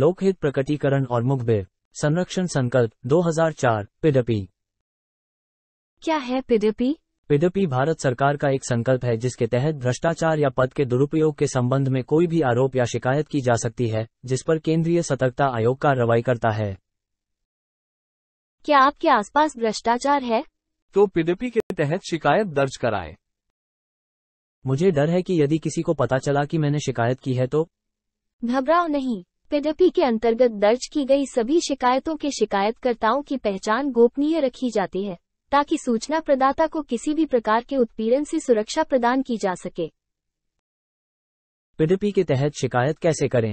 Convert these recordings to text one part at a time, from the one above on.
लोकहित प्रकटीकरण और मुखबिर संरक्षण संकल्प 2004 पिडपी क्या है पिडपी पिडपी भारत सरकार का एक संकल्प है जिसके तहत भ्रष्टाचार या पद के दुरुपयोग के संबंध में कोई भी आरोप या शिकायत की जा सकती है जिस पर केंद्रीय सतर्कता आयोग कार्रवाई करता है क्या आपके आसपास भ्रष्टाचार है तो पिडपी के तहत शिकायत दर्ज कराए मुझे डर है कि यदि किसी को पता चला कि मैंने शिकायत की है तो घबराओ नहीं पिडपी के अंतर्गत दर्ज की गई सभी शिकायतों के शिकायतकर्ताओं की पहचान गोपनीय रखी जाती है ताकि सूचना प्रदाता को किसी भी प्रकार के उत्पीड़न से सुरक्षा प्रदान की जा सके पिडपी के तहत शिकायत कैसे करें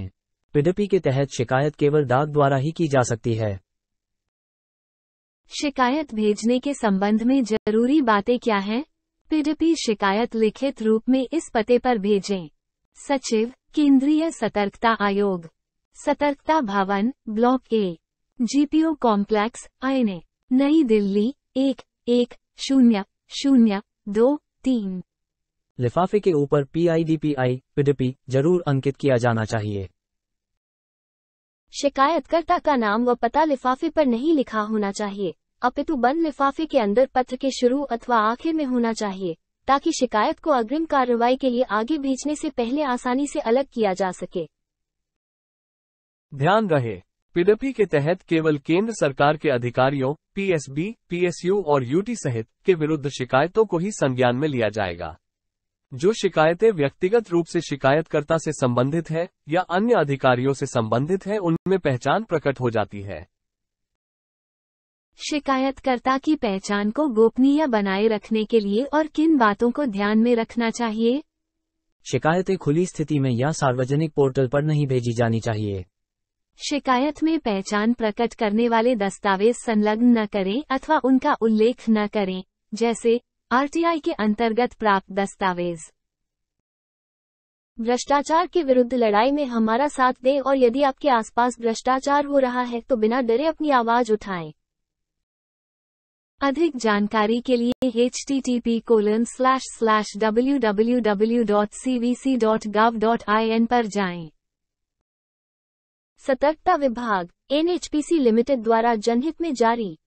पिडपी के तहत शिकायत केवल डाक द्वारा ही की जा सकती है शिकायत भेजने के संबंध में जरूरी बातें क्या हैं? पिडपी शिकायत लिखित रूप में इस पते पर भेजें सचिव केंद्रीय सतर्कता आयोग सतर्कता भवन ब्लॉक ए जीपीओ कॉम्प्लेक्स आईने नई दिल्ली एक एक शून्य शून्य दो तीन लिफाफे के ऊपर P P I D I PDP जरूर अंकित किया जाना चाहिए शिकायतकर्ता का नाम व पता लिफाफे पर नहीं लिखा होना चाहिए अपितु बंद लिफाफे के अंदर पत्र के शुरू अथवा आखिर में होना चाहिए ताकि शिकायत को अग्रिम कार्रवाई के लिए आगे भेजने से पहले आसानी से अलग किया जा सके ध्यान रहे पीडपी के तहत केवल केंद्र सरकार के अधिकारियों पीएसबी पीएसयू और यूटी सहित के विरुद्ध शिकायतों को ही संज्ञान में लिया जाएगा जो शिकायतें व्यक्तिगत रूप से शिकायतकर्ता से संबंधित है या अन्य अधिकारियों से संबंधित है उनमें पहचान प्रकट हो जाती है शिकायतकर्ता की पहचान को गोपनीय बनाए रखने के लिए और किन बातों को ध्यान में रखना चाहिए शिकायतें खुली स्थिति में या सार्वजनिक पोर्टल पर नहीं भेजी जानी चाहिए शिकायत में पहचान प्रकट करने वाले दस्तावेज संलग्न न करें अथवा उनका उल्लेख न करें जैसे आरटीआई के अंतर्गत प्राप्त दस्तावेज भ्रष्टाचार के विरुद्ध लड़ाई में हमारा साथ दें और यदि आपके आसपास भ्रष्टाचार हो रहा है तो बिना डरे अपनी आवाज उठाएं। अधिक जानकारी के लिए H T T P colon slash slash W W W dot C V C dot gov dot I N पर जाएं। सतर्कता विभाग एनएचपीसी लिमिटेड द्वारा जनहित में जारी